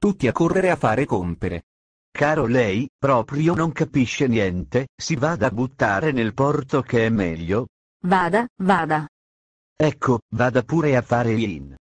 Tutti a correre a fare compere. Caro lei, proprio non capisce niente, si vada a buttare nel porto che è meglio. Vada, vada. Ecco, vada pure a fare in.